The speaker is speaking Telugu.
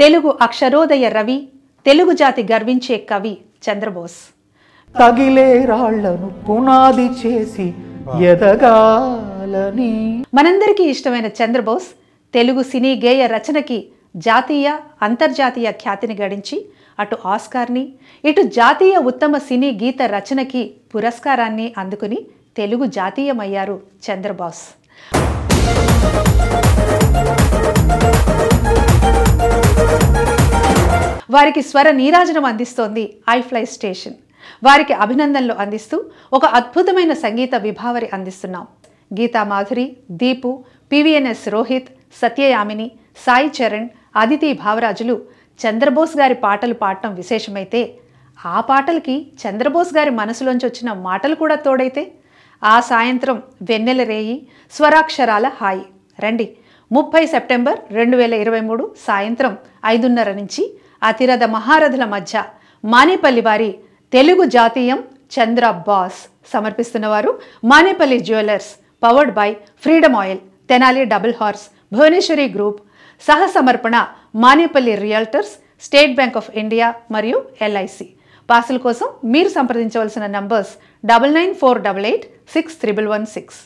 తెలుగు అక్షరోదయ రవి తెలుగు జాతి గర్వించే కవి చంద్రబోస్ తగిలే రాళ్లను పునాది చేసి ఎదగాలని మనందరికీ ఇష్టమైన చంద్రబోస్ తెలుగు సినీ గేయ రచనకి జాతీయ అంతర్జాతీయ ఖ్యాతిని గడించి అటు ఆస్కార్ని ఇటు జాతీయ ఉత్తమ సినీ గీత రచనకి పురస్కారాన్ని అందుకుని తెలుగు జాతీయమయ్యారు చంద్రబోస్ వారికి స్వర నీరాజనం అందిస్తోంది ఐఫ్లై స్టేషన్ వారికి అభినందనలు అందిస్తూ ఒక అద్భుతమైన సంగీత విభావరి అందిస్తున్నాం గీతా మాధురి దీపు పివిఎన్ఎస్ రోహిత్ సత్యయామిని సాయి చరణ్ అదితి భావరాజులు చంద్రబోస్ గారి పాటలు పాడటం విశేషమైతే ఆ పాటలకి చంద్రబోస్ గారి మనసులోంచి వచ్చిన మాటలు కూడా తోడైతే ఆ సాయంత్రం వెన్నెల రేయి స్వరాక్షరాల హాయి రండి ముప్పై సెప్టెంబర్ రెండు వేల ఇరవై మూడు సాయంత్రం ఐదున్నర నుంచి అతిరథ మహారథుల మధ్య మానేపల్లి వారి తెలుగు జాతీయం చంద్ర బాస్ సమర్పిస్తున్నవారు Manepalli jewellers powered by Freedom Oil Tenali Double Horse Bhuvaneswari group సహ సమర్పణ Manepalli realtors State Bank of India మరియు ఎల్ఐసి పాసుల కోసం మీరు సంప్రదించవలసిన numbers double nine four double eight six triple one six